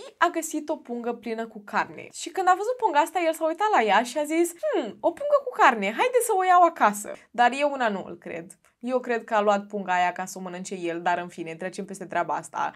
și a găsit o pungă plină cu carne. Și când a văzut punga asta, el s-a uitat la ea și a zis, hmm, o pungă cu carne, haide să o iau acasă. Dar eu una nu îl cred. Eu cred că a luat punga aia ca să o mănânce el, dar în fine, trecem peste treaba asta.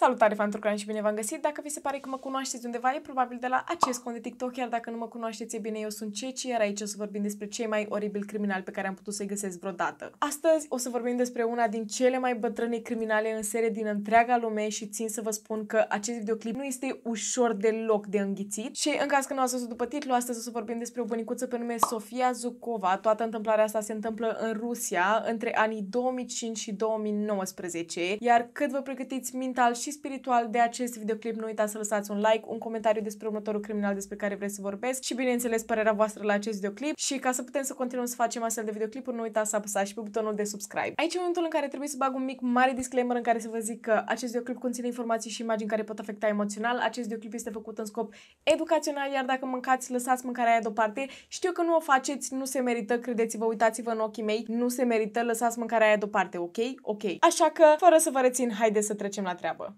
Salutare, fan că și bine v-am găsit! Dacă vi se pare că mă cunoașteți undeva, e probabil de la acest cont de TikTok, iar dacă nu mă cunoașteți, e bine, eu sunt Ceci, iar aici o să vorbim despre cei mai oribili criminali pe care am putut să-i găsesc vreodată. Astăzi o să vorbim despre una din cele mai bătrâne criminale în serie din întreaga lume și țin să vă spun că acest videoclip nu este ușor deloc de înghițit și în caz că nu ați văzut după titlu, astăzi o să vorbim despre o bunicuță pe nume Sofia Zukova. Toată întâmplarea asta se întâmplă în Rusia între anii 2005 și 2019, iar cât vă pregătiți mental și și spiritual de acest videoclip, nu uitați să lăsați un like, un comentariu despre următorul criminal despre care vreți să vorbesc și bineînțeles părerea voastră la acest videoclip și ca să putem să continuăm să facem astfel de videoclipuri, nu uitați să apăsați și pe butonul de subscribe. Aici e momentul în care trebuie să bag un mic mare disclaimer în care să vă zic că acest videoclip conține informații și imagini care pot afecta emoțional. Acest videoclip este făcut în scop educațional, iar dacă mâncați, lăsați mâncarea aia deoparte. Știu că nu o faceți, nu se merită, credeți-vă, uitați-vă în ochii mei, nu se merită, lăsați mâncarea aia deoparte, ok? Ok. Așa că, fără să vă rețin, haideți să trecem la treabă.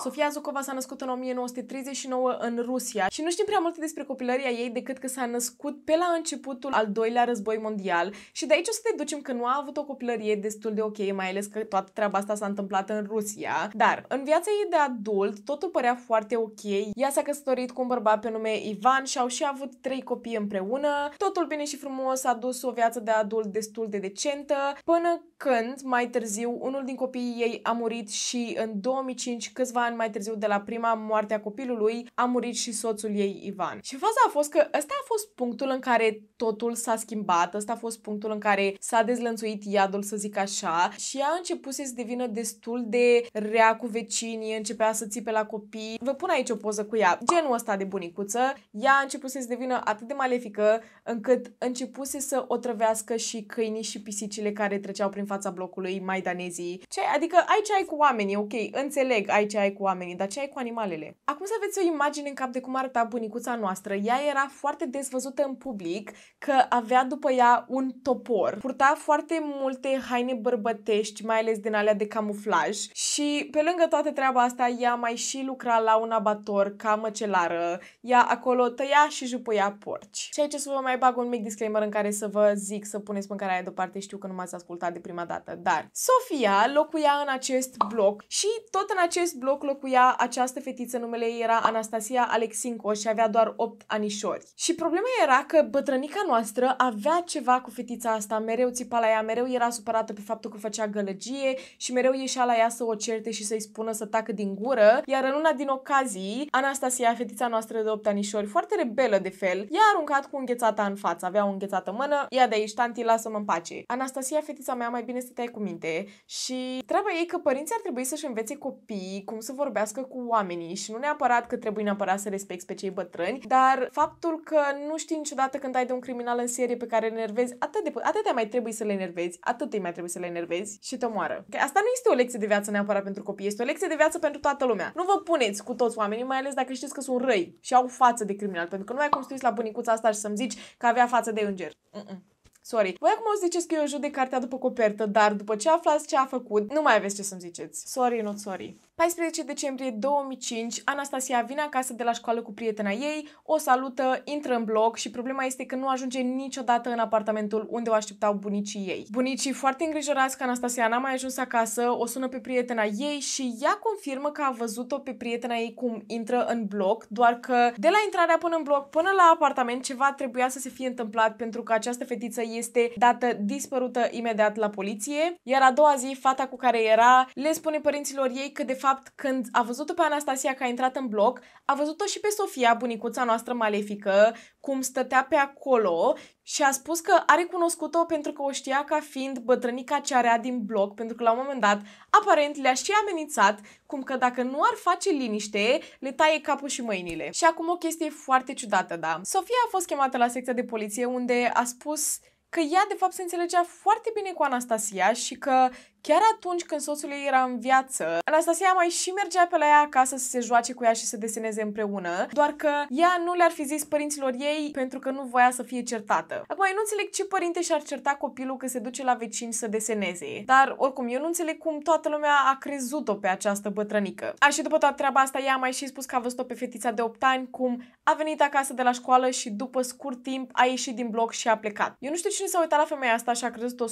Sofia Zucova s-a născut în 1939 în Rusia și nu știm prea multe despre copilăria ei decât că s-a născut pe la începutul al doilea război mondial și de aici o să te ducem că nu a avut o copilărie destul de ok, mai ales că toată treaba asta s-a întâmplat în Rusia. Dar în viața ei de adult totul părea foarte ok. Ea s-a căsătorit cu un bărbat pe nume Ivan și au și avut trei copii împreună. Totul bine și frumos, a dus o viață de adult destul de decentă, până când, mai târziu, unul din copiii ei a murit și în 2005, câțiva ani mai târziu de la prima moarte a copilului, a murit și soțul ei, Ivan. Și faza a fost că ăsta a fost punctul în care totul s-a schimbat, ăsta a fost punctul în care s-a dezlănțuit iadul, să zic așa, și a început să devină destul de rea cu vecinii, începea să țipe la copii. Vă pun aici o poză cu ea, genul ăsta de bunicuță. Ea a început să se devină atât de malefică încât începuse să o trăvească și câinii și pisicile care treceau prin fața blocului maidanezii. Ce? Adică aici ai cu oamenii, ok, înțeleg, aici ai ai cu oamenii, dar ce ai cu animalele? Acum să aveți o imagine în cap de cum arăta bunicuța noastră. Ea era foarte dezvăzută în public, că avea după ea un topor. Purta foarte multe haine bărbătești, mai ales din alea de camuflaj și pe lângă toată treaba asta ea mai și lucra la un abator ca măcelară. Ea acolo tăia și jupăia porci. Și aici să vă mai bag un mic disclaimer în care să vă zic să puneți mâncarea aia deoparte. Știu că nu m-ați ascultat de prima dată, dar Sofia locuia în acest bloc și tot în acest bloc loc locuia această fetiță, numele ei era Anastasia Alexinco și avea doar 8 anișori. Și problema era că bătrânica noastră avea ceva cu fetița asta, mereu țipa la ea, mereu era supărată pe faptul că făcea gălăgie și mereu ieșea la ea să o certe și să-i spună să tacă din gură, iar în una din ocazii, Anastasia, fetița noastră de 8 anișori, foarte rebelă de fel, i-a aruncat cu înghețata în față, avea o înghețată mână, ia de aici, tanti, lasă-mă în pace. Anastasia, fetița mea, mai bine stăteai cu minte și treaba ei că părinții ar trebui să-și învețe copiii cum să să vorbească cu oamenii și nu neapărat că trebuie neapărat să respecti pe cei bătrâni, dar faptul că nu știi niciodată când ai de un criminal în serie pe care îl enervezi, atât de, atât de mai trebuie să le enervezi, atât de mai trebuie să le enervezi și te moară. Că asta nu este o lecție de viață neapărat pentru copii, este o lecție de viață pentru toată lumea. Nu vă puneți cu toți oamenii, mai ales dacă știți că sunt răi și au față de criminal, pentru că nu ai cum să la bunicuța asta și să-mi zici că avea față de înger. Mm-mm. Sorry. Voi acum o să ziceți că eu judec cartea după copertă, dar după ce aflați ce a făcut, nu mai aveți ce să-mi ziceți. Sorry, not sorry. 14 decembrie 2005, Anastasia vine acasă de la școală cu prietena ei, o salută, intră în bloc și problema este că nu ajunge niciodată în apartamentul unde o așteptau bunicii ei. Bunicii foarte îngrijorați că Anastasia n-a mai ajuns acasă, o sună pe prietena ei și ea confirmă că a văzut-o pe prietena ei cum intră în bloc, doar că de la intrarea până în bloc până la apartament ceva trebuia să se fie întâmplat pentru că această fetiță este dată dispărută imediat la poliție, iar a doua zi fata cu care era le spune părinților ei că de fapt când a văzut-o pe Anastasia că a intrat în bloc, a văzut-o și pe Sofia, bunicuța noastră malefică, cum stătea pe acolo și a spus că a recunoscut-o pentru că o știa ca fiind bătrânica ce are din bloc, pentru că la un moment dat, aparent, le-a și amenințat cum că dacă nu ar face liniște, le taie capul și mâinile. Și acum o chestie foarte ciudată, da. Sofia a fost chemată la secția de poliție unde a spus că ea de fapt se înțelegea foarte bine cu Anastasia și că chiar atunci când soțul ei era în viață, Anastasia mai și mergea pe la ea acasă să se joace cu ea și să deseneze împreună, doar că ea nu le-ar fi zis părinților ei pentru că nu voia să fie certată. Acum, eu nu înțeleg ce părinte și-ar certa copilul că se duce la vecini să deseneze, dar oricum, eu nu înțeleg cum toată lumea a crezut-o pe această bătrânică. A, și după toată treaba asta, ea a mai și spus că a văzut-o pe fetița de 8 ani, cum a venit acasă de la școală și după scurt timp a ieșit din bloc și a plecat. Eu nu știu și nu s-au uitat la femeia asta și a crezut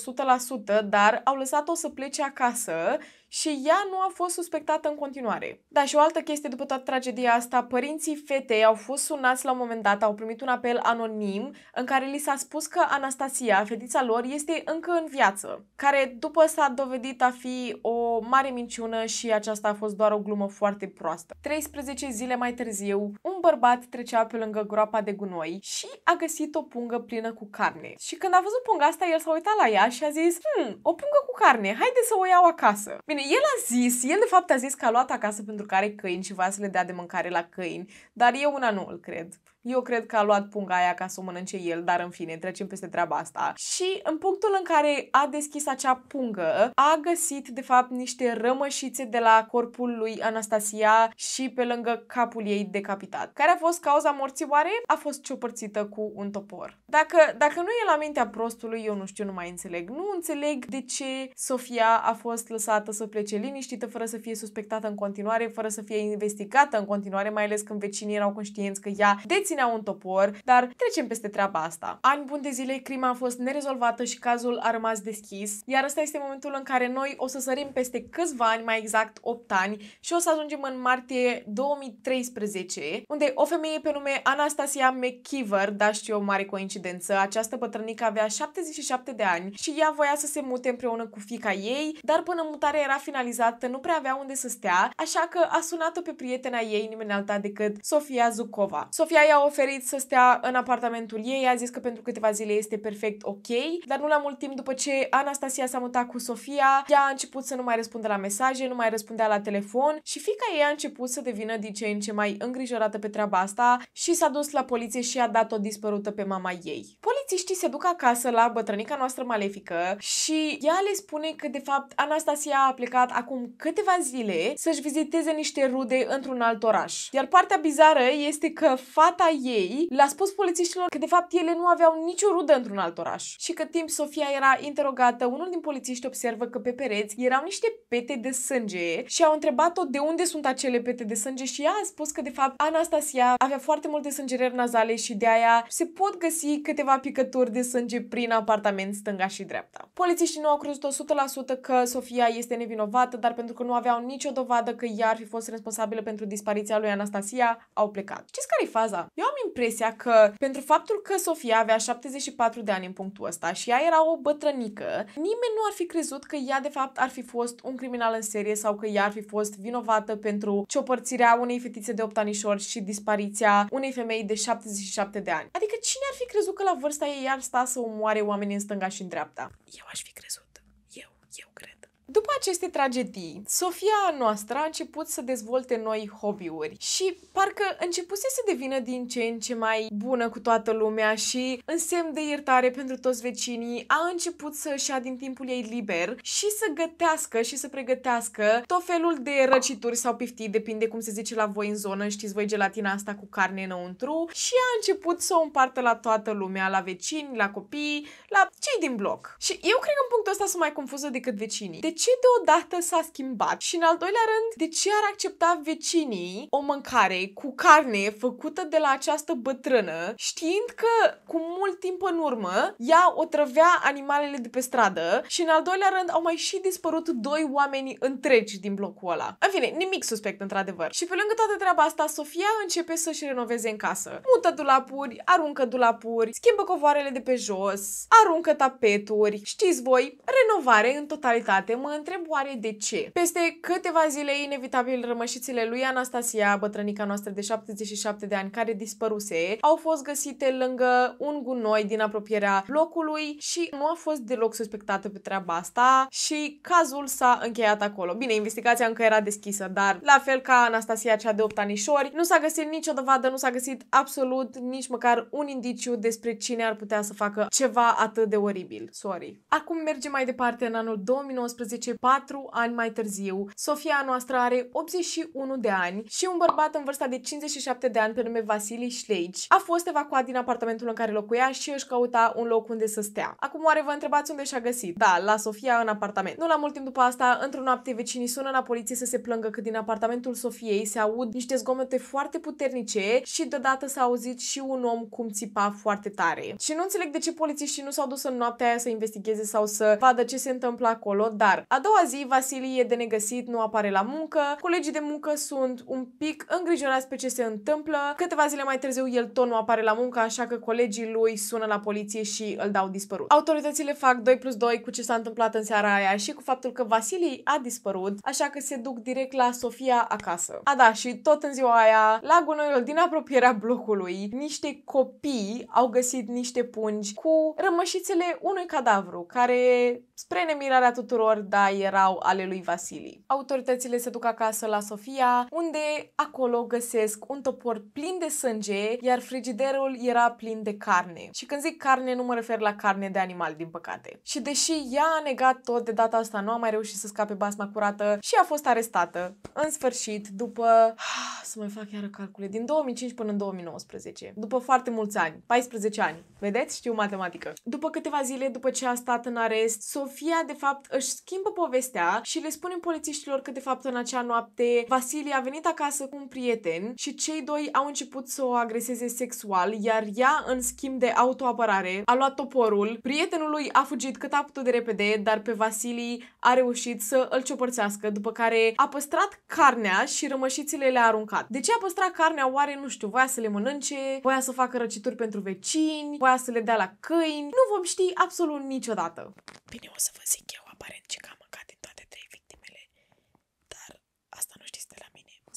100%, dar au lăsat-o să plece acasă și ea nu a fost suspectată în continuare. Da, și o altă chestie după toată tragedia asta, părinții fetei au fost sunați la un moment dat, au primit un apel anonim în care li s-a spus că Anastasia, fetița lor, este încă în viață, care după s-a dovedit a fi o mare minciună și aceasta a fost doar o glumă foarte proastă. 13 zile mai târziu, un bărbat trecea pe lângă groapa de gunoi și a găsit o pungă plină cu carne. Și când a văzut punga asta, el s-a uitat la ea și a zis, hmm, o pungă cu carne, haide să o iau acasă. Bine, bine, el a zis, el de fapt a zis că a luat acasă pentru că are câini și voia să le dea de mâncare la câini, dar eu una nu îl cred. Eu cred că a luat punga aia ca să o mănânce el, dar în fine, trecem peste treaba asta. Și în punctul în care a deschis acea pungă, a găsit de fapt niște rămășițe de la corpul lui Anastasia și pe lângă capul ei decapitat. Care a fost cauza morții oare? A fost ciopărțită cu un topor. Dacă, dacă nu e la mintea prostului, eu nu știu, nu mai înțeleg. Nu înțeleg de ce Sofia a fost lăsată să plece liniștită, fără să fie suspectată în continuare, fără să fie investigată în continuare, mai ales când vecinii erau conștienți că ea deține au un topor, dar trecem peste treaba asta. Ani buni de zile, crima a fost nerezolvată și cazul a rămas deschis, iar ăsta este momentul în care noi o să sărim peste câțiva ani, mai exact 8 ani, și o să ajungem în martie 2013, unde o femeie pe nume Anastasia McKeever, da știu o mare coincidență, această bătrânică avea 77 de ani și ea voia să se mute împreună cu fica ei, dar până mutarea era finalizată nu prea avea unde să stea, așa că a sunat-o pe prietena ei, nimeni alta decât Sofia Zucova. Sofia i-a oferit să stea în apartamentul ei, a zis că pentru câteva zile este perfect ok, dar nu la mult timp după ce Anastasia s-a mutat cu Sofia, ea a început să nu mai răspundă la mesaje, nu mai răspundea la telefon și fica ei a început să devină din ce în ce mai îngrijorată pe treaba asta și s-a dus la poliție și a dat-o dispărută pe mama ei. Polițiștii se duc acasă la bătrânica noastră malefică și ea le spune că de fapt Anastasia a plecat acum câteva zile să-și viziteze niște rude într-un alt oraș. Iar partea bizară este că fata ei le-a spus polițiștilor că de fapt ele nu aveau nicio rudă într-un alt oraș și că timp Sofia era interogată, unul din polițiști observă că pe pereți erau niște pete de sânge și au întrebat-o de unde sunt acele pete de sânge și ea a spus că de fapt Anastasia avea foarte multe sângereri nazale și de aia se pot găsi câteva picături de sânge prin apartament stânga și dreapta. Polițiștii nu au crezut 100% că Sofia este nevinovată, dar pentru că nu aveau nicio dovadă că ea ar fi fost responsabilă pentru dispariția lui Anastasia, au plecat. Știți care e faza? Eu am impresia că pentru faptul că Sofia avea 74 de ani în punctul ăsta și ea era o bătrânică, nimeni nu ar fi crezut că ea de fapt ar fi fost un criminal în serie sau că ea ar fi fost vinovată pentru ciopărțirea unei fetițe de 8 anișori și dispariția unei femei de 77 de ani. Adică cine ar fi crezut că la vârsta ei ar sta să omoare oamenii în stânga și în dreapta? Eu aș fi crezut. După aceste tragedii, Sofia noastră a început să dezvolte noi hobby-uri și parcă începuse să devină din ce în ce mai bună cu toată lumea și în semn de iertare pentru toți vecinii a început să-și ia din timpul ei liber și să gătească și să pregătească tot felul de răcituri sau piftii, depinde cum se zice la voi în zonă, știți voi gelatina asta cu carne înăuntru și a început să o împartă la toată lumea, la vecini, la copii, la cei din bloc. Și eu cred că în punctul ăsta sunt mai confuză decât vecinii. De ce ce deodată s-a schimbat? Și în al doilea rând, de ce ar accepta vecinii o mâncare cu carne făcută de la această bătrână, știind că cu mult timp în urmă ea o trăvea animalele de pe stradă și în al doilea rând au mai și dispărut doi oameni întregi din blocul ăla. În fine, nimic suspect într-adevăr. Și pe lângă toată treaba asta, Sofia începe să-și renoveze în casă. Mută dulapuri, aruncă dulapuri, schimbă covoarele de pe jos, aruncă tapeturi. Știți voi, renovare în totalitate, mă întreb oare de ce. Peste câteva zile, inevitabil, rămășițile lui Anastasia, bătrânica noastră de 77 de ani, care dispăruse, au fost găsite lângă un gunoi din apropierea locului și nu a fost deloc suspectată pe treaba asta și cazul s-a încheiat acolo. Bine, investigația încă era deschisă, dar la fel ca Anastasia cea de 8 anișori, nu s-a găsit nicio dovadă, nu s-a găsit absolut nici măcar un indiciu despre cine ar putea să facă ceva atât de oribil. Sorry. Acum mergem mai departe în anul 2019 2016, 4 ani mai târziu. Sofia noastră are 81 de ani și un bărbat în vârsta de 57 de ani pe nume Vasili Șleici a fost evacuat din apartamentul în care locuia și își căuta un loc unde să stea. Acum oare vă întrebați unde și-a găsit? Da, la Sofia în apartament. Nu la mult timp după asta, într-o noapte, vecinii sună la poliție să se plângă că din apartamentul Sofiei se aud niște zgomote foarte puternice și deodată s-a auzit și un om cum țipa foarte tare. Și nu înțeleg de ce polițiștii nu s-au dus în noaptea aia să investigheze sau să vadă ce se întâmplă acolo, dar a doua zi, e de negăsit nu apare la muncă, colegii de muncă sunt un pic îngrijorați pe ce se întâmplă, câteva zile mai târziu el tot nu apare la muncă, așa că colegii lui sună la poliție și îl dau dispărut. Autoritățile fac 2 plus 2 cu ce s-a întâmplat în seara aia și cu faptul că Vasilii a dispărut, așa că se duc direct la Sofia acasă. A da, și tot în ziua aia, la gunoiul din apropierea blocului, niște copii au găsit niște pungi cu rămășițele unui cadavru, care, spre nemirarea tuturor, da, ta erau ale lui Vasili. Autoritățile se duc acasă la Sofia, unde acolo găsesc un topor plin de sânge, iar frigiderul era plin de carne. Și când zic carne, nu mă refer la carne de animal, din păcate. Și deși ea a negat tot, de data asta nu a mai reușit să scape basma curată și a fost arestată. În sfârșit, după... Ah, să mai fac iară calcule. Din 2005 până în 2019. După foarte mulți ani. 14 ani. Vedeți? Știu matematică. După câteva zile, după ce a stat în arest, Sofia, de fapt, își schimbă după povestea și le spunem polițiștilor că de fapt în acea noapte Vasile a venit acasă cu un prieten și cei doi au început să o agreseze sexual, iar ea în schimb de autoapărare a luat toporul. Prietenul lui a fugit cât a putut de repede, dar pe Vasili a reușit să îl ciopărțească, după care a păstrat carnea și rămășițile le-a aruncat. De ce a păstrat carnea? Oare nu știu, voia să le mănânce, voia să facă răcituri pentru vecini, voia să le dea la câini. Nu vom ști absolut niciodată. Bine, o să vă zic eu aparent ce cam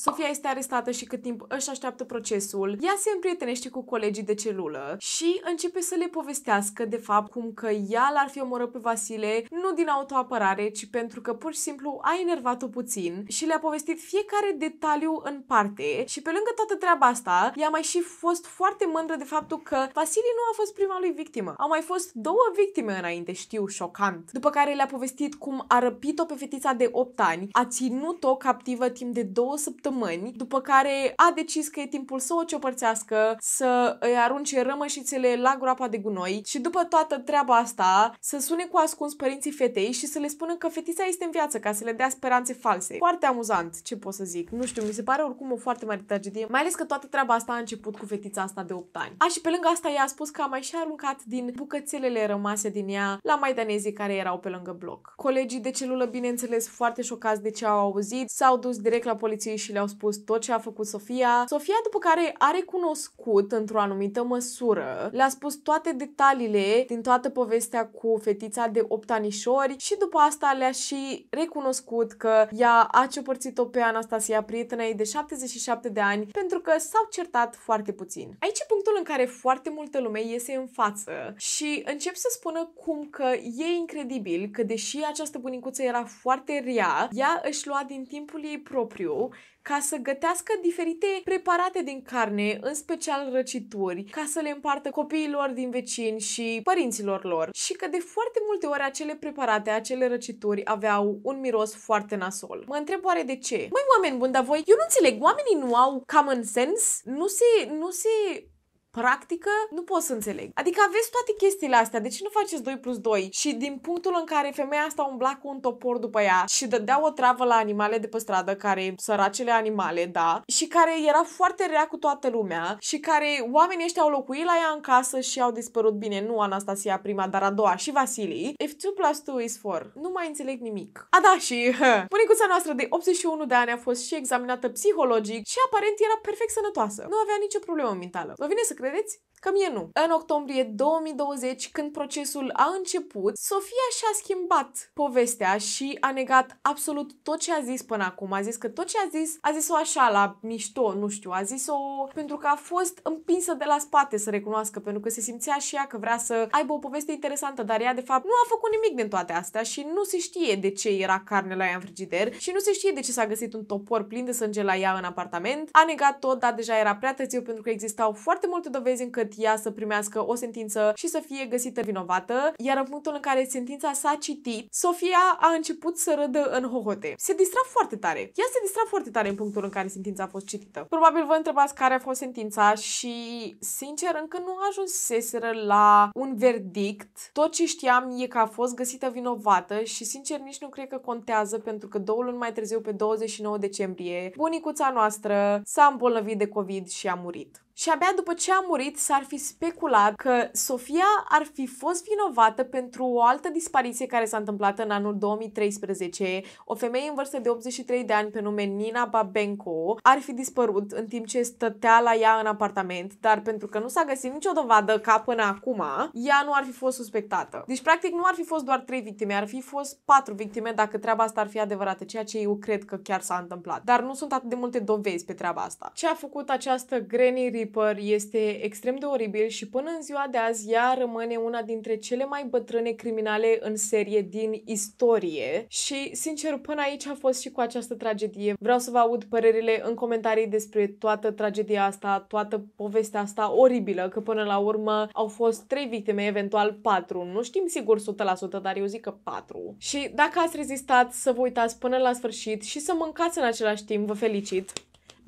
Sofia este arestată și cât timp își așteaptă procesul, ea se împrietenește cu colegii de celulă și începe să le povestească de fapt cum că ea l-ar fi omorât pe Vasile nu din autoapărare, ci pentru că pur și simplu a enervat-o puțin și le-a povestit fiecare detaliu în parte și pe lângă toată treaba asta, ea mai și fost foarte mândră de faptul că Vasile nu a fost prima lui victimă. Au mai fost două victime înainte, știu, șocant. După care le-a povestit cum a răpit-o pe fetița de 8 ani, a ținut-o captivă timp de două săptămâni săptămâni, după care a decis că e timpul să o ciopărțească, să îi arunce rămășițele la groapa de gunoi și după toată treaba asta să sune cu ascuns părinții fetei și să le spună că fetița este în viață ca să le dea speranțe false. Foarte amuzant, ce pot să zic. Nu știu, mi se pare oricum o foarte mare tragedie, mai ales că toată treaba asta a început cu fetița asta de 8 ani. A, și pe lângă asta i-a spus că a mai și aruncat din bucățelele rămase din ea la maidanezii care erau pe lângă bloc. Colegii de celulă, bineînțeles, foarte șocați de ce au auzit, s-au dus direct la poliție și le le-au spus tot ce a făcut Sofia. Sofia după care a recunoscut într-o anumită măsură, le-a spus toate detaliile din toată povestea cu fetița de 8 anișori și după asta le-a și recunoscut că ea a ciopărțit-o pe Anastasia, prietena ei de 77 de ani, pentru că s-au certat foarte puțin. Aici e punctul în care foarte multă lume iese în față și încep să spună cum că e incredibil că deși această bunicuță era foarte rea, ea își lua din timpul ei propriu ca să gătească diferite preparate din carne, în special răcituri, ca să le împartă copiilor din vecini și părinților lor. Și că de foarte multe ori acele preparate, acele răcituri aveau un miros foarte nasol. Mă întreb oare de ce? Mai oameni buni, dar voi, eu nu înțeleg, oamenii nu au common sense? Nu se, nu se practică, nu pot să înțeleg. Adică aveți toate chestiile astea, de ce nu faceți 2 plus 2? Și din punctul în care femeia asta umbla cu un topor după ea și dădea o travă la animale de pe stradă, care săracele animale, da, și care era foarte rea cu toată lumea și care oamenii ăștia au locuit la ea în casă și au dispărut bine, nu Anastasia prima, dar a doua și Vasilii, if 2 plus 2 is 4, nu mai înțeleg nimic. A, da, și bunicuța noastră de 81 de ani a fost și examinată psihologic și aparent era perfect sănătoasă. Nu avea nicio problemă mentală. Vă vine să credeți? Că mie nu. În octombrie 2020, când procesul a început, Sofia și-a schimbat povestea și a negat absolut tot ce a zis până acum. A zis că tot ce a zis, a zis-o așa, la mișto, nu știu, a zis-o pentru că a fost împinsă de la spate să recunoască, pentru că se simțea și ea că vrea să aibă o poveste interesantă, dar ea de fapt nu a făcut nimic din toate astea și nu se știe de ce era carne la ea în frigider și nu se știe de ce s-a găsit un topor plin de sânge la ea în apartament. A negat tot, dar deja era prea târziu pentru că existau foarte multe dovezi încât ea să primească o sentință și să fie găsită vinovată, iar în punctul în care sentința s-a citit, Sofia a început să râdă în hohote. Se distra foarte tare. Ea se distra foarte tare în punctul în care sentința a fost citită. Probabil vă întrebați care a fost sentința și, sincer, încă nu ajunseseră la un verdict. Tot ce știam e că a fost găsită vinovată și, sincer, nici nu cred că contează pentru că două luni mai târziu, pe 29 decembrie, bunicuța noastră s-a îmbolnăvit de COVID și a murit. Și abia după ce a murit, s-ar fi speculat că Sofia ar fi fost vinovată pentru o altă dispariție care s-a întâmplat în anul 2013. O femeie în vârstă de 83 de ani pe nume Nina Babenko ar fi dispărut în timp ce stătea la ea în apartament, dar pentru că nu s-a găsit nicio dovadă ca până acum, ea nu ar fi fost suspectată. Deci, practic, nu ar fi fost doar 3 victime, ar fi fost 4 victime dacă treaba asta ar fi adevărată, ceea ce eu cred că chiar s-a întâmplat. Dar nu sunt atât de multe dovezi pe treaba asta. Ce a făcut această Granny stripper este extrem de oribil și până în ziua de azi ea rămâne una dintre cele mai bătrâne criminale în serie din istorie și, sincer, până aici a fost și cu această tragedie. Vreau să vă aud părerile în comentarii despre toată tragedia asta, toată povestea asta oribilă, că până la urmă au fost trei victime, eventual patru. Nu știm sigur 100%, dar eu zic că patru. Și dacă ați rezistat să vă uitați până la sfârșit și să mâncați în același timp, vă felicit!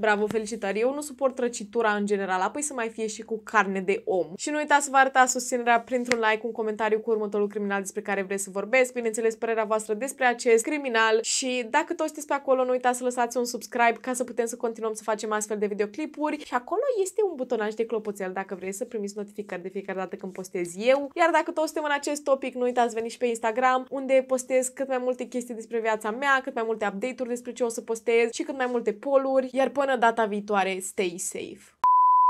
Bravo, felicitări! Eu nu suport răcitura în general, apoi să mai fie și cu carne de om. Și nu uitați să vă arătați susținerea printr-un like, un comentariu cu următorul criminal despre care vreți să vorbesc, bineînțeles părerea voastră despre acest criminal și dacă toți sunteți pe acolo, nu uitați să lăsați un subscribe ca să putem să continuăm să facem astfel de videoclipuri și acolo este un butonaj de clopoțel dacă vreți să primiți notificări de fiecare dată când postez eu. Iar dacă toți suntem în acest topic, nu uitați să veniți pe Instagram unde postez cât mai multe chestii despre viața mea, cât mai multe update-uri despre ce o să postez și cât mai multe poluri. Iar până până data viitoare, stay safe!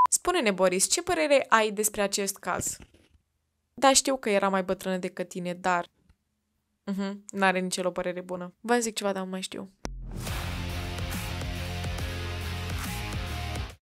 Spune-ne, Boris, ce părere ai despre acest caz? Da, știu că era mai bătrână decât tine, dar... Mhm, uh-huh, n-are nicio părere bună. Vă zic ceva, dar nu mai știu.